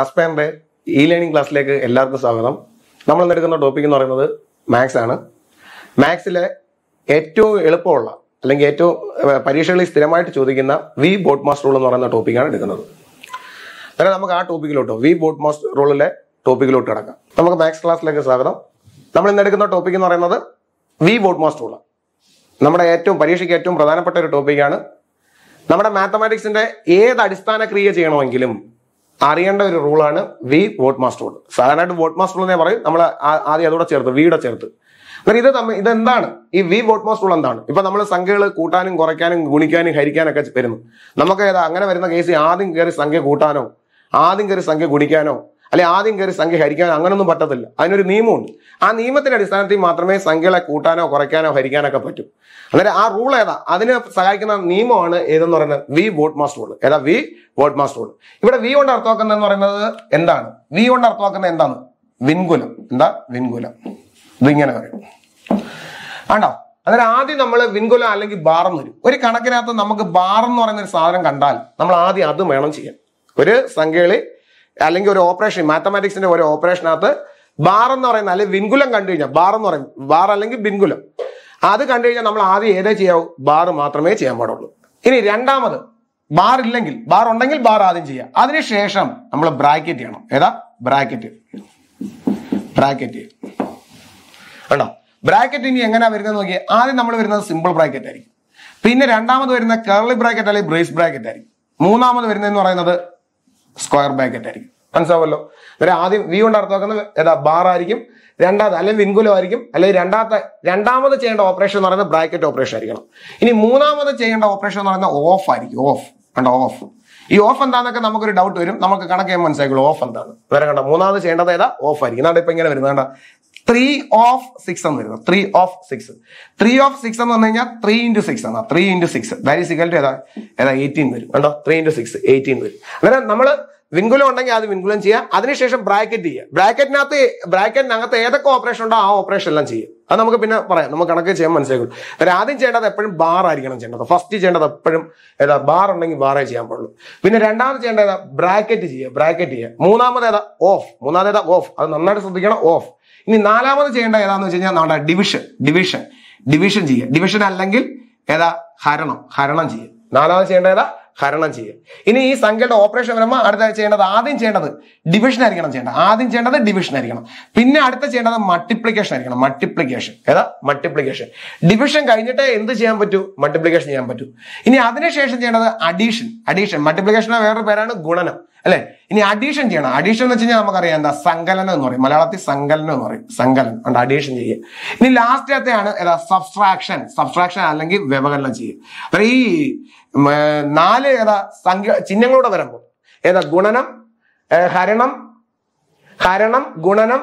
കസ്പാൻ്റെ E learning ക്ലാസ്സിലേക്ക് എല്ലാവർക്കും സ്വാഗതം നമ്മൾ ഇന്നെടുക്കുന്ന ടോപ്പിക് എന്ന് പറയുന്നത് മാത്സ് ആണ് മാത്സിലെ ഏറ്റവും എളുപ്പമുള്ള അല്ലെങ്കിൽ ഏറ്റവും പരീക്ഷകളിൽ സ്ഥിരമായിട്ട് ചോദിക്കുന്ന വി ബോട്ട് മാസ്റ്റർ റൂൾ എന്ന് പറയുന്ന ടോപ്പിക്കാണ് എടുക്കുന്നത് അങ്ങനെ നമുക്ക് ആ ടോപ്പിക്കിലോട്ടോ വി ബോട്ട് മാസ്റ്റർ റൂളിലെ ടോപ്പിക്കിലോട്ട് കിടക്കാം നമുക്ക് മാത്സ് ക്ലാസ്സിലേക്ക് സ്വാഗതം നമ്മൾ എടുക്കുന്ന ടോപ്പിക് എന്ന് പറയുന്നത് വി ബോട്ട് മാസ്റ്റർ റൂള് നമ്മുടെ ഏറ്റവും പരീക്ഷയ്ക്ക് ഏറ്റവും പ്രധാനപ്പെട്ട ഒരു ടോപ്പിക്കാണ് നമ്മുടെ മാത്തമാറ്റിക്സിന്റെ ഏത് അടിസ്ഥാന ക്രിയ ചെയ്യണമെങ്കിലും അറിയേണ്ട ഒരു റൂളാണ് വി വോട്ട് മാസ്റ്റർ റൂൾ സാധാരണയായിട്ട് വോട്ട് മാസ്റ്റർ റൂൾ പറയും നമ്മൾ ആദ്യം അതോടെ ചേർത്ത് വീടെ ചേർത്ത് ഇത് തമ്മിൽ ഇതെന്താണ് ഈ വി വോട്ട് മാസ്റ്റർ റൂൾ എന്താണ് ഇപ്പൊ നമ്മൾ സംഖ്യകൾ കൂട്ടാനും കുറയ്ക്കാനും ഗുണിക്കാനും ഒക്കെ വരുന്നു നമുക്ക് ഏതാ അങ്ങനെ വരുന്ന കേസ് ആദ്യം കയറി സംഖ്യ കൂട്ടാനോ ആദ്യം കയറി സംഖ്യ ഗുണിക്കാനോ അല്ലെ ആദ്യം കയറി സംഖ്യ ഹരിക്കാനോ അങ്ങനൊന്നും പറ്റത്തില്ല അതിനൊരു നിയമമുണ്ട് ആ നിയമത്തിന്റെ അടിസ്ഥാനത്തിൽ മാത്രമേ സംഖ്യകളെ കൂട്ടാനോ കുറയ്ക്കാനോ ഹരിക്കാനൊക്കെ പറ്റൂ അങ്ങനെ ആ റൂൾ ഏതാ അതിനെ സഹായിക്കുന്ന നിയമമാണ് ഏതെന്ന് പറയുന്നത് വി വോട്ട് മാസ്റ്റർ റൂൾ ഏതാ വി വോട്ട് മാസ്റ്റർ റൂൾ ഇവിടെ വി കൊണ്ട് എന്ന് പറയുന്നത് എന്താണ് വി കൊണ്ട് അർത്ഥമാക്കുന്നത് എന്താണ് വിൻകുലം എന്താ വിൻകുലം ഇതിങ്ങനെ പറയും ആണ്ടോ അതായത് ആദ്യം നമ്മൾ വിൻകുലം അല്ലെങ്കിൽ ബാറം വരും ഒരു കണക്കിനകത്ത് നമുക്ക് ബാർ എന്ന് പറയുന്ന ഒരു സാധനം കണ്ടാൽ നമ്മൾ ആദ്യം അത് വേണം ചെയ്യാൻ ഒരു സംഖ്യകളിൽ അല്ലെങ്കിൽ ഒരു ഓപ്പറേഷൻ മാത്തമാറ്റിക്സിന്റെ ഒരു ഓപ്പറേഷനകത്ത് ബാർ എന്ന് പറയുന്ന അല്ലെങ്കിൽ വിൻകുലം കണ്ടു കഴിഞ്ഞാൽ ബാർ എന്ന് പറയും ബാർ അല്ലെങ്കിൽ ബിൻകുലം അത് കണ്ടു കഴിഞ്ഞാൽ നമ്മൾ ആദ്യം ഏതേ ചെയ്യാവൂ ബാർ മാത്രമേ ചെയ്യാൻ പാടുള്ളൂ ഇനി രണ്ടാമത് ബാർ ഇല്ലെങ്കിൽ ബാർ ഉണ്ടെങ്കിൽ ബാർ ആദ്യം ചെയ്യുക അതിനുശേഷം നമ്മൾ ബ്രാക്കറ്റ് ചെയ്യണം ഏതാ ബ്രാക്കറ്റ് ബ്രാക്കറ്റ് കണ്ടോ ബ്രാക്കറ്റ് ഇനി എങ്ങനെയാ വരുന്നത് നോക്കിയാൽ ആദ്യം നമ്മൾ വരുന്നത് സിമ്പിൾ ബ്രാക്കറ്റ് ആയിരിക്കും പിന്നെ രണ്ടാമത് വരുന്ന കേർളി ബ്രാക്കറ്റ് അല്ലെങ്കിൽ ബ്രേസ് ബ്രാക്കറ്റ് ആയിരിക്കും മൂന്നാമത് വരുന്നതെന്ന് പറയുന്നത് സ്ക്വയർ ബ്രാക്കറ്റ് ആയിരിക്കും മനസ്സാവല്ലോ ഇവരെ ആദ്യം വി കൊണ്ട് അർത്ഥമാക്കുന്നത് ഏതാ ബാർ ആയിരിക്കും രണ്ടാമത് അല്ലെങ്കിൽ വിൻകുലം ആയിരിക്കും അല്ലെങ്കിൽ രണ്ടാമത്തെ രണ്ടാമത് ചെയ്യേണ്ട ഓപ്പറേഷൻ എന്ന് പറയുന്നത് ബ്രാക്കറ്റ് ഓപ്പറേഷൻ ആയിരിക്കണം ഇനി മൂന്നാമത് ചെയ്യേണ്ട ഓപ്പറേഷൻ എന്ന് പറയുന്നത് ഓഫ് ആയിരിക്കും ഓഫ് കണ്ടോ ഓഫ് ഈ ഓഫ് എന്താണെന്നൊക്കെ നമുക്കൊരു ഡൗട്ട് വരും നമുക്ക് കണക്ക് ചെയ്യാൻ മനസ്സിലാക്കുള്ളൂ ഓഫ് എന്താണ് വേറെ കണ്ട മൂന്നാമത് ചെയ്യേണ്ടത് ഏതാ ഓഫ് ആയിരിക്കും എന്നാണ് ഇപ്പൊ ഇങ്ങനെ വരുന്നത് കണ്ട ത്രീ ഓഫ് സിക്സ് എന്ന് വരുന്നത് three of six three of six എന്ന് പറഞ്ഞു കഴിഞ്ഞാൽ ത്രീ ഇൻറ്റു സിക്സ് ആണ് three into six that is equal to ഏതാ ഏതാ എയ്റ്റീൻ വരും കണ്ടോ ത്രീ ഇൻറ്റു സിക്സ് എയ്റ്റീൻ വരും അങ്ങനെ നമ്മൾ വിൻകുലം ഉണ്ടെങ്കിൽ അത് വിൻകുലം ചെയ്യുക അതിനുശേഷം ബ്രാക്കറ്റ് ചെയ്യുക ബ്രാക്കറ്റിനകത്ത് ബ്രാക്കറ്റിനകത്ത് ഏതൊക്കെ ഓപ്പറേഷൻ ഉണ്ടോ ആ ഓപ്പറേഷൻ എല്ലാം ചെയ്യും അത് നമുക്ക് പിന്നെ പറയാം നമുക്ക് കണക്ക് ചെയ്യാൻ മനസ്സിലാക്കുള്ളൂ അതായത് ആദ്യം ചെയ്യേണ്ടത് എപ്പോഴും ബാർ ആയിരിക്കണം ചെയ്യേണ്ടത് ഫസ്റ്റ് ചെയ്യേണ്ടത് എപ്പോഴും ഏതാ ബാർ ഉണ്ടെങ്കിൽ ബാറേ ചെയ്യാൻ പാടുള്ളൂ പിന്നെ രണ്ടാമത് ചെയ്യേണ്ടത് ബ്രാക്കറ്റ് ചെയ്യുക ബ്രാക്കറ്റ് ചെയ്യുക മൂന്നാമത് ഏതാ ഓഫ് മൂന്നാമത് ഏതാ ഓഫ് അത് നന്നായിട്ട് ശ്രദ്ധിക്കണം ഓഫ് ഇനി നാലാമത് ചെയ്യേണ്ട ഏതാന്ന് വെച്ച് കഴിഞ്ഞാൽ നമ്മുടെ ഡിവിഷൻ ഡിവിഷൻ ഡിവിഷൻ ചെയ്യുക ഡിവിഷൻ അല്ലെങ്കിൽ ഏതാ ഹരണം ഹരണം ചെയ്യുക നാലാമത് ചെയ്യേണ്ട ഏതാ ഹരണം ചെയ്യുക ഇനി ഈ സംഖ്യയുടെ ഓപ്പറേഷൻ വരുമ്പോൾ അടുത്ത ചെയ്യേണ്ടത് ആദ്യം ചെയ്യേണ്ടത് ഡിവിഷൻ ആയിരിക്കണം ചെയ്യേണ്ടത് ആദ്യം ചെയ്യേണ്ടത് ഡിവിഷൻ ആയിരിക്കണം പിന്നെ അടുത്ത ചെയ്യേണ്ടത് മൾട്ടിപ്ലിക്കേഷൻ ആയിരിക്കണം മൾട്ടിപ്ലിക്കേഷൻ ഏതാ മൾട്ടിപ്ലിക്കേഷൻ ഡിവിഷൻ കഴിഞ്ഞിട്ട് എന്ത് ചെയ്യാൻ പറ്റൂ മൾട്ടിപ്ലിക്കേഷൻ ചെയ്യാൻ പറ്റൂ ഇനി അതിനുശേഷം ചെയ്യേണ്ടത് അഡീഷൻ അഡീഷൻ മൾട്ടിപ്ലിക്കേഷനെ വേറൊരു പേരാണ് ഗുണനം അല്ലെ ഇനി അഡീഷൻ ചെയ്യണം അഡീഷൻ എന്ന് വെച്ച് കഴിഞ്ഞാൽ നമുക്കറിയാം എന്താ സങ്കലനം എന്ന് പറയും മലയാളത്തിൽ സങ്കലനം എന്ന് പറയും സങ്കലനം അതുകൊണ്ട് അഡീഷൻ ചെയ്യുക ഇനി ലാസ്റ്റ് അത്തെയാണ് ഏതാ സബ്സ്ട്രാക്ഷൻ സബ്സ്ട്രാക്ഷൻ അല്ലെങ്കിൽ വ്യവകലനം ചെയ്യുക അപ്പൊ ഈ നാല് ഏതാ സംഖ്യ ചിഹ്നങ്ങളോടെ വരുമ്പോൾ ഏതാ ഗുണനം ഹരണം ഹരണം ഗുണനം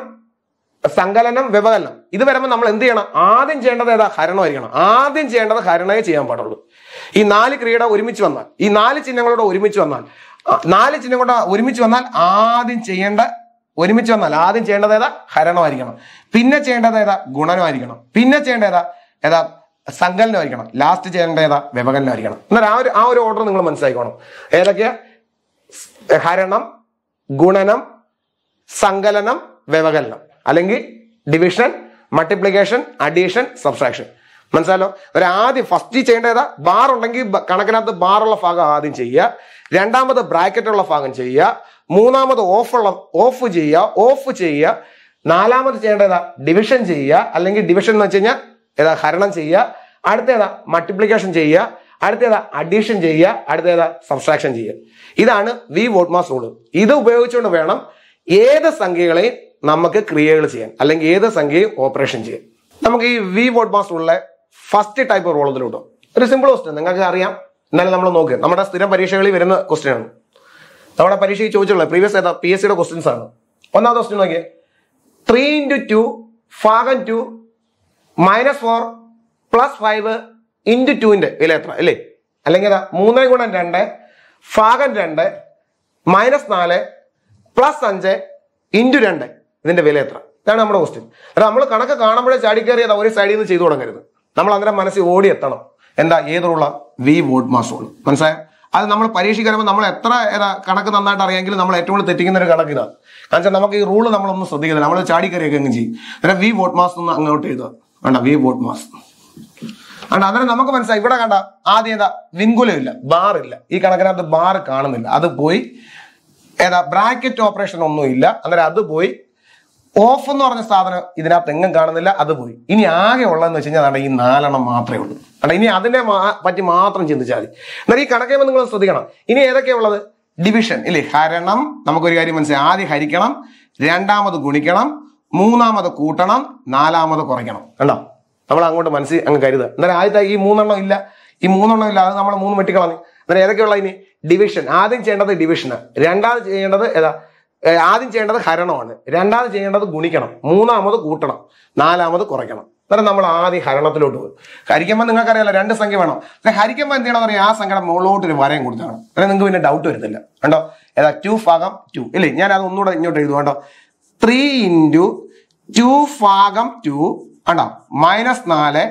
സങ്കലനം വ്യവകലനം ഇത് വരുമ്പോൾ നമ്മൾ എന്ത് ചെയ്യണം ആദ്യം ചെയ്യേണ്ടത് ഏതാ ഹരണമായിരിക്കണം ആദ്യം ചെയ്യേണ്ടത് ഹരണയെ ചെയ്യാൻ പാടുള്ളൂ ഈ നാല് ക്രിയയുടെ ഒരുമിച്ച് വന്നാൽ ഈ നാല് ചിഹ്നങ്ങളോടെ ഒരുമിച്ച് വന്നാൽ നാല് ചിഹ്നങ്ങളോടെ ഒരുമിച്ച് വന്നാൽ ആദ്യം ചെയ്യേണ്ട ഒരുമിച്ച് വന്നാൽ ആദ്യം ചെയ്യേണ്ടത് ഏതാ ഹരണമായിരിക്കണം പിന്നെ ചെയ്യേണ്ടത് ഏതാ ഗുണനമായിരിക്കണം പിന്നെ ചെയ്യേണ്ട ഏതാ ഏതാ സങ്കലനമായിരിക്കണം ലാസ്റ്റ് ചെയ്യേണ്ട ഏതാ വ്യവകലനമായിരിക്കണം എന്നാൽ ആ ഒരു ആ ഒരു ഓർഡർ നിങ്ങൾ മനസ്സിലാക്കണം ഏതൊക്കെയാ ഹരണം ഗുണനം സങ്കലനം വ്യവകലനം അല്ലെങ്കിൽ ഡിവിഷൻ മൾട്ടിപ്ലിക്കേഷൻ അഡീഷൻ സബ്സ്ട്രാക്ഷൻ മനസ്സിലോ ഒരു ആദ്യം ഫസ്റ്റ് ചെയ്യേണ്ട ഏതാ ബാർ ഉണ്ടെങ്കിൽ കണക്കിനകത്ത് ബാറുള്ള ഭാഗം ആദ്യം ചെയ്യുക രണ്ടാമത് ബ്രാക്കറ്റുള്ള ഭാഗം ചെയ്യുക മൂന്നാമത് ഓഫുള്ള ഓഫ് ചെയ്യുക ഓഫ് ചെയ്യുക നാലാമത് ചെയ്യേണ്ടതാ ഡിവിഷൻ ചെയ്യുക അല്ലെങ്കിൽ ഡിവിഷൻ എന്ന് വെച്ച് കഴിഞ്ഞാൽ ഏതാ ഹരണം ചെയ്യുക അടുത്തേതാ മൾട്ടിപ്ലിക്കേഷൻ ചെയ്യുക അടുത്തേതാ അഡീഷൻ ചെയ്യുക അടുത്തേതാ സബ്സ്ട്രാക്ഷൻ ചെയ്യുക ഇതാണ് വി വോട്ട്മാസ് റൂള് ഇത് ഉപയോഗിച്ചുകൊണ്ട് വേണം ഏത് സംഖ്യകളെയും നമുക്ക് ക്രിയകൾ ചെയ്യാൻ അല്ലെങ്കിൽ ഏത് സംഖ്യയും ഓപ്പറേഷൻ ചെയ്യാൻ നമുക്ക് ഈ വി വോട്ട്മാസ് റൂളിലെ ഫസ്റ്റ് ടൈപ്പ് ഇതിലൂടെ ഒരു സിമ്പിൾ ക്വസ്റ്റൻ നിങ്ങൾക്ക് അറിയാം എന്നാലും നമ്മൾ നോക്കുക നമ്മുടെ സ്ഥിരം പരീക്ഷകളിൽ വരുന്ന ക്വസ്റ്റ്യൻ ആണ് നമ്മുടെ പരീക്ഷയ്ക്ക് ചോദിച്ചുള്ള പ്രീവിയസ് ഏതാ പി എസ് സിയുടെ ക്വസ്റ്റ്യൻസ് ആണ് ഒന്നാമത്തെ ക്വസ്റ്റ്യൻ നോക്കിയേ ത്രീ ഇൻറ്റു ടു ഫാഗൻ two minus four plus five into ടുവിൻ്റെ വില എത്ര അല്ലേ അല്ലെങ്കിൽ അതാ മൂന്ന് ഗുണം രണ്ട് ഫാഗൻ രണ്ട് മൈനസ് നാല് പ്ലസ് അഞ്ച് ഇൻറ്റു രണ്ട് ഇതിൻ്റെ വില എത്ര ഇതാണ് നമ്മുടെ ക്വസ്റ്റ്യൻ അത് നമ്മൾ കണക്ക് കാണുമ്പോഴേ ചാടിക്കേറിയത് ഒരു സൈഡിൽ നിന്ന് ചെയ്തു തുടങ്ങരുത് നമ്മൾ അന്നേരം മനസ്സിൽ ഓടി എത്തണം എന്താ ഏതുള്ള വി വോട്ട് മാസോൾ മനസ്സിലായോ അത് നമ്മൾ പരീക്ഷയ്ക്ക് നമ്മൾ എത്ര ഏതാ കണക്ക് നന്നായിട്ട് അറിയാമെങ്കിലും നമ്മൾ ഏറ്റവും കൂടുതൽ തെറ്റിക്കുന്ന ഒരു കണക്ക് ഇതാണ് കാരണം നമുക്ക് ഈ റൂള് നമ്മളൊന്നും ശ്രദ്ധിക്കുന്നില്ല നമ്മൾ ചാടിക്കറിയൊക്കെ അങ്ങ് ചെയ്യും അന്നേരം വി വോട്ട് മാസം അങ്ങോട്ട് എഴുതുക വേണ്ട വി ബോട്ട് മാസ് കണ്ട അന്നേരം നമുക്ക് മനസ്സിലായി ഇവിടെ കണ്ട ആദ്യം ഏതാ വിങ്കുലമില്ല ബാർ ഇല്ല ഈ കണക്കിനകത്ത് ബാർ കാണുന്നില്ല അത് പോയി ഏതാ ബ്രാക്കറ്റ് ഓപ്പറേഷൻ ഒന്നും ഇല്ല അന്നേരം അത് പോയി ഓഫ് എന്ന് പറഞ്ഞ സാധനം ഇതിനകത്ത് എങ്ങും കാണുന്നില്ല അത് പോയി ഇനി ആകെ ഉള്ളതെന്ന് വെച്ച് കഴിഞ്ഞാൽ അവിടെ ഈ നാലെണ്ണം മാത്രമേ ഉള്ളൂ കാരണം ഇനി അതിനെ പറ്റി മാത്രം ചിന്തിച്ചാൽ മതി എന്നാൽ ഈ കണക്കുമ്പോൾ നിങ്ങൾ ശ്രദ്ധിക്കണം ഇനി ഏതൊക്കെയാ ഉള്ളത് ഡിവിഷൻ ഇല്ലേ ഹരണം നമുക്കൊരു കാര്യം മനസ്സിലായി ആദ്യം ഹരിക്കണം രണ്ടാമത് ഗുണിക്കണം മൂന്നാമത് കൂട്ടണം നാലാമത് കുറയ്ക്കണം കണ്ടോ നമ്മൾ അങ്ങോട്ട് മനസ്സിൽ അങ്ങ് കരുതുക എന്നാൽ ആദ്യത്തെ ഈ മൂന്നെണ്ണം ഇല്ല ഈ മൂന്നെണ്ണം ഇല്ല അത് നമ്മൾ മൂന്ന് വെട്ടിക്കളഞ്ഞു എന്നാൽ ഏതൊക്കെയുള്ള ഇനി ഡിവിഷൻ ആദ്യം ചെയ്യേണ്ടത് ഡിവിഷന് രണ്ടാമത് ചെയ്യേണ്ടത് ഏതാ ആദ്യം ചെയ്യേണ്ടത് ഹരണമാണ് രണ്ടാമത് ചെയ്യേണ്ടത് ഗുണിക്കണം മൂന്നാമത് കൂട്ടണം നാലാമത് കുറയ്ക്കണം അന്നേരം നമ്മൾ ആദ്യം ഹരണത്തിലോട്ട് പോകും ഹരിക്കുമ്പോൾ നിങ്ങൾക്കറിയാലോ രണ്ട് സംഖ്യ വേണം പക്ഷേ ഹരിക്കുമ്പോൾ എന്ത് ചെയ്യണമെന്ന് പറയാം ആ സംഖ്യയുടെ മുകളിലോട്ട് ഒരു വരയും കൊടുത്താണ് അന്നേരം നിങ്ങൾക്ക് പിന്നെ ഡൗട്ട് വരുന്നില്ല കണ്ടോ ഏതാ ടു ഭാഗം ടു ഇല്ലേ ഞാൻ അത് ഒന്നുകൂടെ ഇങ്ങോട്ട് എഴുതുക കണ്ടോ ത്രീ ഇൻറ്റു ടു ഭാഗം ടു ആണോ മൈനസ് നാല്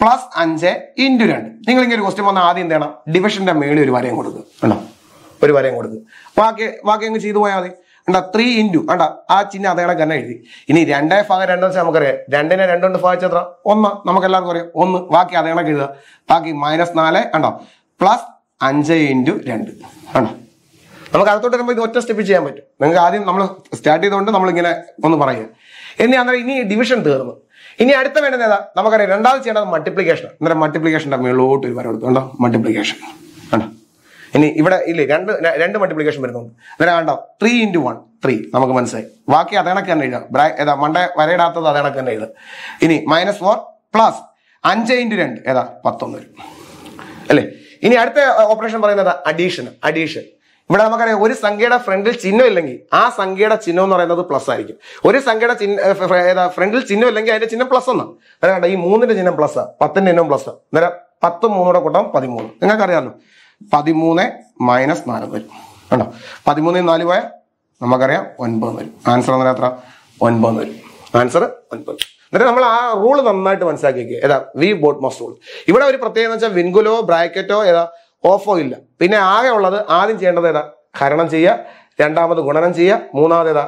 പ്ലസ് അഞ്ച് ഇൻറ്റു രണ്ട് നിങ്ങൾ ഇങ്ങനെ ഒരു ക്വസ്റ്റ്യൻ വന്നാൽ ആദ്യം എന്ത് ചെയ്യണം ഡിവിഷന്റെ മേളിൽ ഒരു വരയും കൊടുക്കുക ആണോ ഒരു വരയും കൊടുക്കുക ബാക്കി ബാക്കി അങ്ങ് ചെയ്തു പോയാൽ മതി ഉണ്ടാ ത്രീ ഇൻറ്റു ആണ്ടാ ആ ചിഹ്നം അതേ തന്നെ എഴുതി ഇനി രണ്ടേ ഭാഗം രണ്ടെന്ന് വെച്ചാൽ നമുക്കറിയാം രണ്ടിനെ രണ്ടുകൊണ്ട് ഭാഗിച്ച എത്ര ഒന്ന് നമുക്ക് എല്ലാവർക്കും അറിയാം ഒന്ന് ബാക്കി അതേ കണക്ക് എഴുതുക ബാക്കി മൈനസ് നാല് ആണ്ടോ പ്ലസ് അഞ്ച് ഇൻറ്റു രണ്ട് ആണ്ടോ നമുക്ക് അകത്തോട്ട് വരുമ്പോൾ ഇത് ഒറ്റ സ്റ്റെപ്പ് ചെയ്യാൻ പറ്റും നിങ്ങൾക്ക് ആദ്യം നമ്മൾ സ്റ്റാർട്ട് ചെയ്തുകൊണ്ട് നമ്മളിങ്ങനെ ഒന്ന് പറയുക ഇനി അന്നേരം ഇനി ഡിവിഷൻ തീർന്നു ഇനി അടുത്ത വേണ്ടത് ഏതാ നമുക്കറിയാം രണ്ടാമത് ചെയ്യേണ്ടത് മൾട്ടിപ്ലിക്കേഷൻ അന്നേരം മൾട്ടിപ്ലിക്കേഷൻ്റെ മേളോട്ട് ഒരു വരവ് കണ്ടോ മൾട്ടിപ്ലിക്കേഷൻ കണ്ടോ ഇനി ഇവിടെ ഇല്ലേ രണ്ട് രണ്ട് മൾട്ടിപ്ലിക്കേഷൻ വരുന്നുണ്ട് അന്നേരം കണ്ടോ ത്രീ ഇൻറ്റു വൺ ത്രീ നമുക്ക് മനസ്സിലായി ബാക്കി അതേണക്ക് തന്നെ എഴുതാം ബ്രാ ഏതാ മണ്ടെ വരയിടാത്തത് അതേണക്ക് തന്നെ എഴുതാം ഇനി മൈനസ് ഫോർ പ്ലസ് അഞ്ച് ഇൻറ്റു രണ്ട് ഏതാ പത്തൊന്ന് വരും അല്ലേ ഇനി അടുത്ത ഓപ്പറേഷൻ പറയുന്നത് അഡീഷൻ അഡീഷൻ ഇവിടെ നമുക്കറിയാം ഒരു സംഖ്യയുടെ ഫ്രണ്ടിൽ ചിഹ്നം ഇല്ലെങ്കിൽ ആ സംഖ്യയുടെ ചിഹ്നം എന്ന് പറയുന്നത് പ്ലസ് ആയിരിക്കും ഒരു സംഖ്യയുടെ ചിഹ്ന ഫ്രണ്ടിൽ ചിഹ്നം ഇല്ലെങ്കിൽ അതിന്റെ ചിഹ്നം പ്ലസ് ഒന്ന് അതായത് ഈ മൂന്നിന്റെ ചിഹ്നം പ്ലസ് പത്തിന്റെ ചിഹ്നം പ്ലസ് നേരെ പത്ത് മൂന്നോടെ കൂട്ടം പതിമൂന്ന് നിങ്ങൾക്കറിയാമല്ലോ പതിമൂന്ന് മൈനസ് നാല് വരും കണ്ടോ പതിമൂന്ന് നാല് പോയാൽ നമുക്കറിയാം ഒൻപത് വരും ആൻസർ എന്ന് എത്ര ഒൻപത് വരും ആൻസർ ഒൻപത് എന്നിട്ട് നമ്മൾ ആ റൂൾ നന്നായിട്ട് മനസ്സിലാക്കി ഏതാ വി ബോട്ട് മോസ് റൂൾ ഇവിടെ ഒരു പ്രത്യേകത എന്ന് വെച്ചാൽ വിൻഗുലോ ബ്രാക്കറ്റോ ഏതാ ഓഫോ ഇല്ല പിന്നെ ആകെ ഉള്ളത് ആദ്യം ചെയ്യേണ്ടത് ഏതാ ഹരണം ചെയ്യുക രണ്ടാമത് ഗുണനം ചെയ്യുക മൂന്നാമത് ഏതാ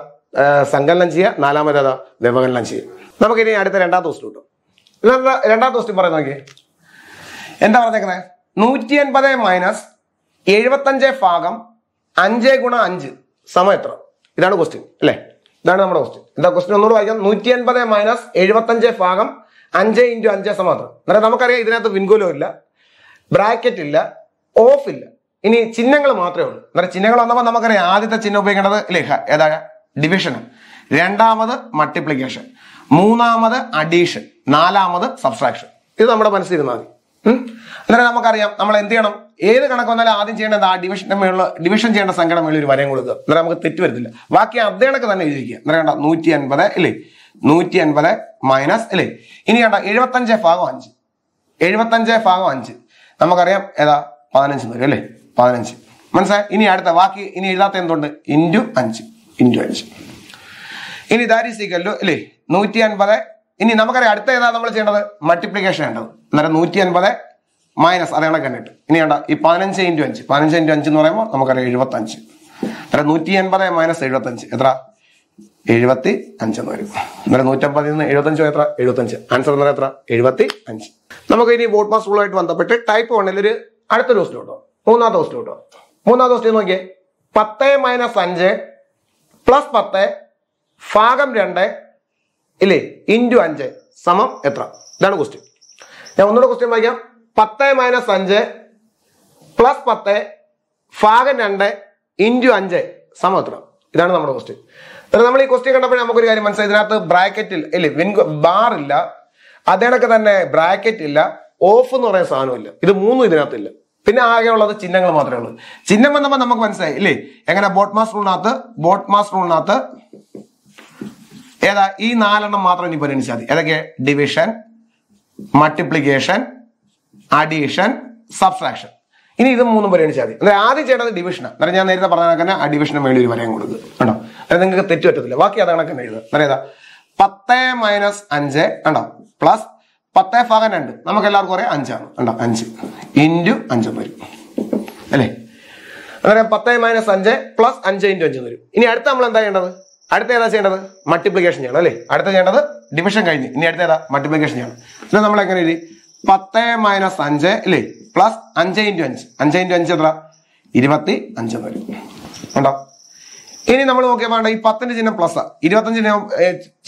സങ്കലനം ചെയ്യുക നാലാമത് ഏതാ വ്യവകലനം ചെയ്യുക നമുക്കിനി അടുത്ത രണ്ടാം ദിവസം കിട്ടും രണ്ടാം ദിവസം പറയുന്ന നോക്കി എന്താ പറഞ്ഞേക്കുന്നത് നൂറ്റി അൻപത് മൈനസ് എഴുപത്തഞ്ച് ഭാഗം അഞ്ച് ഗുണ അഞ്ച് സമയം എത്ര ഇതാണ് ക്വസ്റ്റ്യൻ അല്ലേ ഇതാണ് നമ്മുടെ ക്വസ്റ്റ്യൻ എന്താ ക്വസ്റ്റ്യൻ ഒന്നുകൂടെ വായിക്കാം നൂറ്റി അൻപത് മൈനസ് എഴുപത്തഞ്ച് ഭാഗം അഞ്ച് ഇൻറ്റു അഞ്ച് സമാത്രം എന്നിട്ട് നമുക്കറിയാം ഇതിനകത്ത് വിൻകുലം ഇല്ല ബ്രാക്കറ്റ് ഇല്ല ഓഫ് ഇല്ല ഇനി ചിഹ്നങ്ങൾ മാത്രമേ ഉള്ളൂ അന്നേരം ചിഹ്നങ്ങൾ വന്നപ്പോൾ നമുക്കറിയാം ആദ്യത്തെ ചിഹ്നം ഉപയോഗിക്കേണ്ടത് അല്ലേ ഏതാണ് ഡിവിഷൻ രണ്ടാമത് മൾട്ടിപ്ലിക്കേഷൻ മൂന്നാമത് അഡീഷൻ നാലാമത് സബ്സ്ട്രാക്ഷൻ ഇത് നമ്മുടെ ഇരുന്നാൽ മതി അന്നേരം നമുക്കറിയാം നമ്മൾ എന്ത് ചെയ്യണം ഏത് കണക്ക് വന്നാലും ആദ്യം ചെയ്യേണ്ടത് ആ ഡിവിഷന്റെ മേളിൽ ഡിവിഷൻ ചെയ്യേണ്ട സംഘടന മേളിൽ ഒരു വരം കൊടുക്കുക അന്നേരം നമുക്ക് തെറ്റ് വരത്തില്ല ബാക്കി അതേ കണക്ക് തന്നെ എഴുതിക്കുക അന്നേരം കണ്ട നൂറ്റി അൻപത് ഇല്ലേ നൂറ്റി അൻപത് മൈനസ് അല്ലേ ഇനി കണ്ട എഴുപത്തഞ്ച് ഭാഗം അഞ്ച് എഴുപത്തഞ്ച് ഭാഗം അഞ്ച് നമുക്കറിയാം ഏതാ പതിനഞ്ച് വരും അല്ലേ പതിനഞ്ച് മനസ്സിലായി ഇനി അടുത്ത ബാക്കി ഇനി എഴുതാത്ത എന്തുണ്ട് ഇൻറ്റു അഞ്ച് ഇൻറ്റു അഞ്ച് ഇനി ദാരിസിക്കല്ലോ അല്ലേ നൂറ്റി അൻപത് ഇനി നമുക്കറിയാം അടുത്ത ഏതാ നമ്മൾ ചെയ്യേണ്ടത് മൾട്ടിപ്ലിക്കേഷൻ വേണ്ടത് അന്നേരം നൂറ്റി അൻപത് മൈനസ് അത് കണക്ക് കണ്ടിട്ട് ഇനി വേണ്ട ഈ പതിനഞ്ച് ഇൻറ്റു അഞ്ച് പതിനഞ്ച് ഇൻറ്റു അഞ്ച് എന്ന് പറയുമ്പോൾ നമുക്കറിയാം എഴുപത്തി അഞ്ച് അത്ര നൂറ്റി അൻപത് മൈനസ് എഴുപത്തഞ്ച് എത്ര എഴുപത്തി അഞ്ചെന്ന് വരും അന്നേരം നൂറ്റമ്പതിൽ നിന്ന് എഴുപത്തഞ്ചോ എത്ര എഴുപത്തഞ്ച് ആൻസർ എന്ന് പറയുന്നത് എത്ര എഴുപത്തി അഞ്ച് നമുക്ക് ഇനി ബോട്ട് മാസ് റൂളായിട്ട് ബന്ധപ്പെട്ട് ടൈപ്പ് വണ്ണിൽ ഒരു അടുത്ത ദിവസത്തിലോട്ടോ മൂന്നാമത്തെ ദിവസത്തിലോട്ടോ മൂന്നാമത്തെ ദിവസത്തിൽ നോക്കിയേ പത്ത് മൈനസ് അഞ്ച് പ്ലസ് പത്ത് ഭാഗം രണ്ട് ഇല്ലേ ഇൻറ്റു അഞ്ച് സമം എത്ര ഇതാണ് ക്വസ്റ്റ്യൻ ഞാൻ ഒന്നുകൂടെ ക്വസ്റ്റ്യൻ വായിക്കാം പത്ത് മൈനസ് അഞ്ച് പ്ലസ് പത്ത് ഭാഗം രണ്ട് ഇൻറ്റു അഞ്ച് സമം എത്ര ഇതാണ് നമ്മുടെ ക്വസ്റ്റ്യൻ പിന്നെ നമ്മൾ ഈ ക്വസ്റ്റ്യൻ കണ്ടപ്പോൾ നമുക്കൊരു കാര്യം മനസ്സിലായി ഇതിനകത്ത് ബ്രാക്കറ്റിൽ ഇല്ലേ വിൻ ബാർ ഇല്ല അതേണൊക്കെ തന്നെ ബ്രാക്കറ്റ് ഇല്ല ഓഫ് എന്ന് പറയുന്ന ഇല്ല ഇത് മൂന്നും ഇതിനകത്തില്ല പിന്നെ ആകെയുള്ളത് ചിഹ്നങ്ങൾ മാത്രമേ ഉള്ളൂ ചിഹ്നം വന്നപ്പോ നമുക്ക് മനസ്സിലായി ഇല്ലേ എങ്ങനെ ബോട്ട് മാസ് റൂളിനകത്ത് ബോട്ട് മാസ് റൂളിനകത്ത് ഏതാ ഈ നാലെണ്ണം മാത്രം ഇനി പരിഗണിച്ചാൽ മതി ഏതൊക്കെ ഡിവിഷൻ മൾട്ടിപ്ലിക്കേഷൻ അഡീഷൻ സബ്സ്ട്രാക്ഷൻ ഇനി ഇത് മൂന്നും പരിഗണിച്ചാൽ മതി അതായത് ആദ്യം ചെയ്യേണ്ടത് ഡിവിഷനാണ് അന്നേരം ഞാൻ നേരത്തെ പറഞ്ഞ കണക്കന്നെ ആ ഡിവിഷന് വേണ്ടി ഒരു വരയും കൊടുക്കുക കണ്ടോ അതായത് നിങ്ങൾക്ക് തെറ്റ് പറ്റത്തില്ല ബാക്കി അത് കണക്കന്നെ എഴുതുക അതായത് പത്ത് മൈനസ് അഞ്ച് കണ്ടോ പ്ലസ് പത്തേ ഭാഗം രണ്ട് നമുക്ക് എല്ലാവർക്കും പറയാം അഞ്ചാണ് കണ്ടോ അഞ്ച് ഇൻറ്റു അഞ്ചെന്ന് വരും അല്ലേ അന്നേരം പത്തേ മൈനസ് അഞ്ച് പ്ലസ് അഞ്ച് ഇൻറ്റു അഞ്ച് വരും ഇനി അടുത്ത നമ്മൾ എന്താ ചെയ്യേണ്ടത് അടുത്ത ഏതാ ചെയ്യേണ്ടത് മൾട്ടിപ്ലിക്കേഷൻ ചെയ്യണം അല്ലേ അടുത്ത ചെയ്യേണ്ടത് ഡിവിഷൻ കഴിഞ്ഞ് ഇനി അടുത്ത ഏതാ മൾട്ടിപ്ലിക്കേഷൻ ചെയ്യണം ഇത് നമ്മൾ എങ്ങനെ എഴുതി പത്തേ മൈനസ് അഞ്ച് അല്ലേ പ്ലസ് അഞ്ച് ഇൻറ്റു അഞ്ച് അഞ്ച് ഇൻറ്റു അഞ്ച് എത്ര ഇരുപത്തി അഞ്ച് വരും ഉണ്ടോ ഇനി നമ്മൾ വേണ്ട ഈ പത്തിന്റെ ചിഹ്നം പ്ലസ് ഇരുപത്തഞ്ച്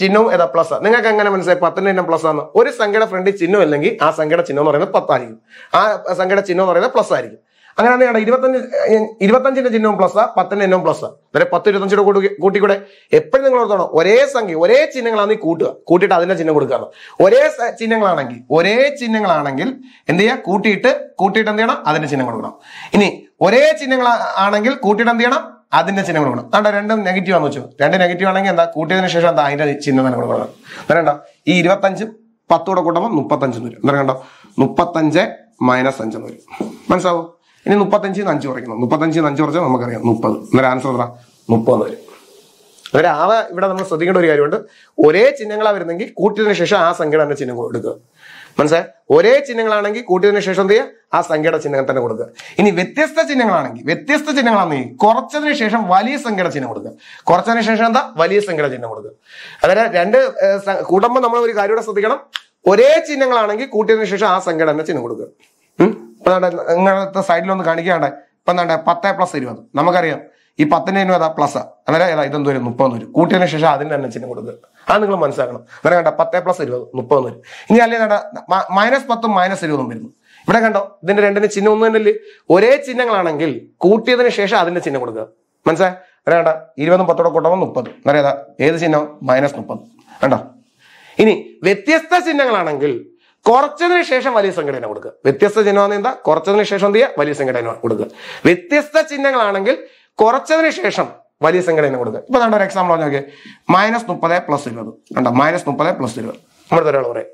ചിഹ്നവും ഏതാ പ്ലസ് നിങ്ങൾക്ക് എങ്ങനെ മനസ്സിലായി പത്തിന്റെ ചിഹ്നം പ്ലസ് ആണ് ഒരു സംഖ്യയുടെ ഫ്രണ്ടിൽ ചിഹ്നം ഇല്ലെങ്കിൽ ആ സംഖ്യയുടെ ചിഹ്നം എന്ന് പറയുന്നത് പത്തായിരിക്കും ആ സംഖ്യയുടെ ചിഹ്നം എന്ന് പറയുന്നത് പ്ലസ് ആയിരിക്കും അങ്ങനെയാണ് ഇരുപത്തഞ്ച് ഇരുപത്തഞ്ചിന്റെ ചിഹ്നവും പ്ലസ് പത്തിന്റെ ചിഹ്നവും പ്ലസ് വരെ പത്ത് ഇരുപത്തഞ്ചിന്റെ കൂടി കൂട്ടിക്കൂടെ എപ്പോഴും നിങ്ങൾ ഓർത്തണം ഒരേ സംഖ്യ ഒരേ ചിഹ്നങ്ങളാണ് നീ കൂട്ടുക കൂട്ടിയിട്ട് അതിന്റെ ചിഹ്നം കൊടുക്കാറ് ഒരേ ചിഹ്നങ്ങളാണെങ്കിൽ ഒരേ ചിഹ്നങ്ങളാണെങ്കിൽ എന്ത് ചെയ്യുക കൂട്ടിയിട്ട് കൂട്ടിയിട്ട് എന്ത് ചെയ്യണം അതിന്റെ ചിഹ്നം കൊടുക്കണം ഇനി ഒരേ ചിഹ്നങ്ങൾ ആണെങ്കിൽ കൂട്ടിയിട്ട് എന്ത് ചെയ്യണം അതിന്റെ ചിഹ്നം കൊടുക്കണം അതാണ്ട് രണ്ടും നെഗറ്റീവ് ആണെന്ന് വെച്ചു രണ്ട് നെഗറ്റീവ് ആണെങ്കിൽ എന്താ കൂട്ടിയതിനു ശേഷം എന്താ അതിന്റെ ചിഹ്നം തന്നെ കൊടുക്കണം അന്നേരം ഈ ഇരുപത്തഞ്ചും പത്തോടെ കൂട്ടുമ്പോൾ മുപ്പത്തഞ്ചെന്ന് വരും അന്നേരം കണ്ടോ മുപ്പത്തഞ്ച് മൈനസ് എന്ന് വരും മനസ്സിലാവും ഇനി മുപ്പത്തഞ്ചിൽ നിന്ന് അഞ്ച് കുറയ്ക്കണം മുപ്പത്തഞ്ചിൽ നിന്ന് അഞ്ച് കുറച്ചാൽ നമുക്കറിയാം മുപ്പത് എന്നൊരു ആൻസർ എത്ര മുപ്പത് വരും അവരെ ആ ഇവിടെ നമ്മൾ ശ്രദ്ധിക്കേണ്ട ഒരു കാര്യമുണ്ട് ഒരേ ചിഹ്നങ്ങളാണ് വരുന്നെങ്കിൽ കൂട്ടിയതിനു ശേഷം ആ സംഖ്യയുടെ തന്നെ ചിഹ്നം എടുക്കുക മനസ്സിലായി ഒരേ ചിഹ്നങ്ങളാണെങ്കിൽ കൂട്ടിയതിനു ശേഷം എന്ത് ചെയ്യുക ആ സംഖ്യയുടെ ചിഹ്നം തന്നെ കൊടുക്കുക ഇനി വ്യത്യസ്ത ചിഹ്നങ്ങളാണെങ്കിൽ വ്യത്യസ്ത ചിഹ്നങ്ങളാണെങ്കിൽ കുറച്ചതിന് ശേഷം വലിയ സംഖ്യയുടെ ചിഹ്നം കൊടുക്കുക കുറച്ചതിന് ശേഷം എന്താ വലിയ സംഖ്യയുടെ ചിഹ്നം കൊടുക്കുക അതായത് രണ്ട് കൂട്ടുമ്പോൾ നമ്മൾ ഒരു കാര്യം ശ്രദ്ധിക്കണം ഒരേ ചിഹ്നങ്ങളാണെങ്കിൽ കൂട്ടിയതിനു ശേഷം ആ സംഖ്യയുടെ തന്നെ ചിഹ്നം കൊടുക്കുക ഇപ്പൊ നിങ്ങളുടെ സൈഡിലൊന്ന് കാണിക്കാണ്ട് ഇപ്പൊ എന്താണ് പത്ത് പ്ലസ് ഇരുപത് നമുക്കറിയാം ഈ പത്തിന്റെ ഇനും അതാ പ്ലസ് അങ്ങനെ ഏതാ ഇതെന്ത് വരും മുപ്പതെന്ന് വരും കൂട്ടിയതിന് ശേഷം അതിന്റെ തന്നെ ചിഹ്നം കൊടുക്കുക അത് നിങ്ങൾ മനസ്സിലാക്കണം അന്നേരം കണ്ടോ പത്തേ പ്ലസ് ഇരുപത് മുപ്പതെന്ന് വരും ഇനി അല്ലേ കണ്ട മൈനസ് പത്തും മൈനസ് ഇരുപതും വരുന്നു ഇവിടെ കണ്ടോ ഇതിന്റെ രണ്ടിന് ചിഹ്നം ഒന്നും തന്നെയല്ലേ ഒരേ ചിഹ്നങ്ങളാണെങ്കിൽ കൂട്ടിയതിന് ശേഷം അതിന്റെ ചിഹ്നം കൊടുക്കുക മനസ്സിലായി അന്നേരം കണ്ട ഇരുപതും പത്തോടെ കൂട്ടുമ്പോൾ മുപ്പത് അന്നേരം ഏതാ ഏത് ചിഹ്നം മൈനസ് മുപ്പത് കണ്ടോ ഇനി വ്യത്യസ്ത ചിഹ്നങ്ങളാണെങ്കിൽ കുറച്ചതിന് ശേഷം വലിയ സംഘടന കൊടുക്കുക വ്യത്യസ്ത ചിഹ്നം എന്താ കുറച്ചതിന് ശേഷം എന്ത് ചെയ്യുക വലിയ സംഘടന കൊടുക്കുക വ്യത്യസ്ത ചിഹ്നങ്ങളാണെങ്കിൽ കുറച്ചതിന് ശേഷം വലിയ സംഖ്യ തന്നെ കൊടുക്കുക ഇപ്പൊ നമ്മുടെ ഒരു എക്സാമ്പിൾ നോക്കിയേ മൈനസ് മുപ്പത് പ്ലസ് ഇരുപത് കണ്ട മൈനസ് മുപ്പത് പ്ലസ് ഇരുപത് നമ്മുടെ ഒരാൾ പറയും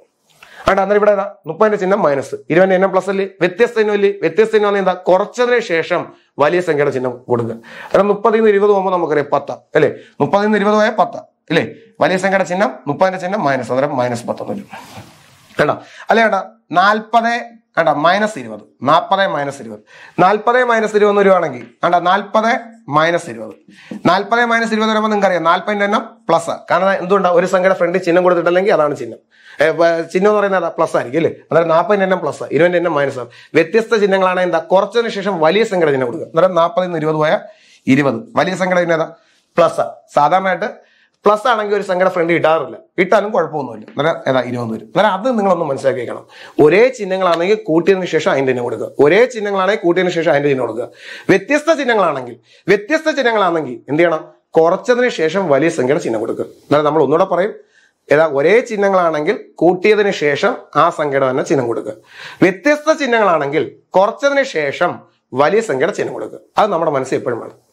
ആണ്ട് അന്നേരം ഇവിടെ ഏതാ മുപ്പതിന്റെ ചിഹ്നം മൈനസ് ഇരുപതിന്റെ എണ്ണം പ്ലസ് അല്ലേ വ്യത്യസ്ത ചിഹ്നം ഇല്ലേ വ്യത്യസ്ത ചിഹ്നം എന്താ കുറച്ചതിന് ശേഷം വലിയ സംഖ്യയുടെ ചിഹ്നം കൊടുക്കുക കാരണം മുപ്പതിൽ നിന്ന് ഇരുപത് പോകുമ്പോൾ നമുക്കറിയാം പത്ത അല്ലേ മുപ്പതിൽ നിന്ന് ഇരുപത് പോയാൽ പത്ത ഇല്ലേ വലിയ സംഖ്യയുടെ ചിഹ്നം മുപ്പതിന്റെ ചിഹ്നം മൈനസ് അന്നേരം മൈനസ് പത്തൊന്നും കേട്ടോ അല്ലേ ഏട്ടാ നാൽപ്പത് കണ്ട മൈനസ് ഇരുപത് നാൽപ്പത് മൈനസ് ഇരുപത് നാൽപ്പത് മൈനസ് ഇരുപത് വരുവാണെങ്കിൽ കണ്ട നാൽപ്പത് മൈനസ് ഇരുപത് നാൽപ്പത് മൈനസ് ഇരുപത് വരുമ്പോൾ നിങ്ങൾക്ക് അറിയാം നാൽപ്പതിന്റെ എണ്ണം പ്ലസ് കാരണം എന്തുകൊണ്ടാണ് ഒരു സംഖ്യയുടെ ഫ്രണ്ടിൽ ചിഹ്നം കൊടുത്തിട്ടില്ലെങ്കിൽ അതാണ് ചിഹ്നം ചിഹ്നം എന്ന് പറയുന്നത് പ്ലസ് ആയിരിക്കും അല്ലേ അതായത് നാൽപ്പതിന്റെ എണ്ണം പ്ലസ് ഇരുപതിന്റെ എണ്ണം മൈനസ് ആണ് വ്യത്യസ്ത ചിഹ്നങ്ങളാണ് എന്താ കുറച്ചതിന് ശേഷം വലിയ സംഖ്യയുടെ ചിഹ്നം കൊടുക്കുക അന്നേരം നാൽപ്പതിൽ നിന്ന് ഇരുപത് പോയാൽ ഇരുപത് വലിയ സംഖ്യയുടെ ചിഹ്നം ഏതാ പ്ലസ് സാധാരണയായിട്ട് പ്ലസ് ആണെങ്കിൽ ഒരു സംഘടന ഫ്രണ്ട് ഇടാറില്ല ഇട്ടാലും കുഴപ്പമൊന്നുമില്ല ഏതാ ഇരുപത് വരും അന്നേരം അത് നിങ്ങളൊന്ന് മനസ്സിലാക്കി വെക്കണം ഒരേ ചിഹ്നങ്ങളാണെങ്കിൽ കൂട്ടിയതിന് ശേഷം അതിന്റെ തന്നെ കൊടുക്കുക ഒരേ ചിഹ്നങ്ങളാണെങ്കിൽ കൂട്ടിയതിന് ശേഷം അതിന്റെ തന്നെ കൊടുക്കുക വ്യത്യസ്ത ചിഹ്നങ്ങളാണെങ്കിൽ വ്യത്യസ്ത ചിഹ്നങ്ങളാണെങ്കിൽ എന്ത് ചെയ്യണം കുറച്ചതിന് ശേഷം വലിയ സംഖ്യയുടെ ചിഹ്നം കൊടുക്കുക എന്നാലും നമ്മൾ ഒന്നുകൂടെ പറയും ഏതാ ഒരേ ചിഹ്നങ്ങളാണെങ്കിൽ കൂട്ടിയതിന് ശേഷം ആ സംഖ്യയുടെ തന്നെ ചിഹ്നം കൊടുക്കുക വ്യത്യസ്ത ചിഹ്നങ്ങളാണെങ്കിൽ കുറച്ചതിന് ശേഷം വലിയ സംഖ്യയുടെ ചിഹ്നം കൊടുക്കുക അത് നമ്മുടെ മനസ്സിൽ എപ്പോഴും വേണം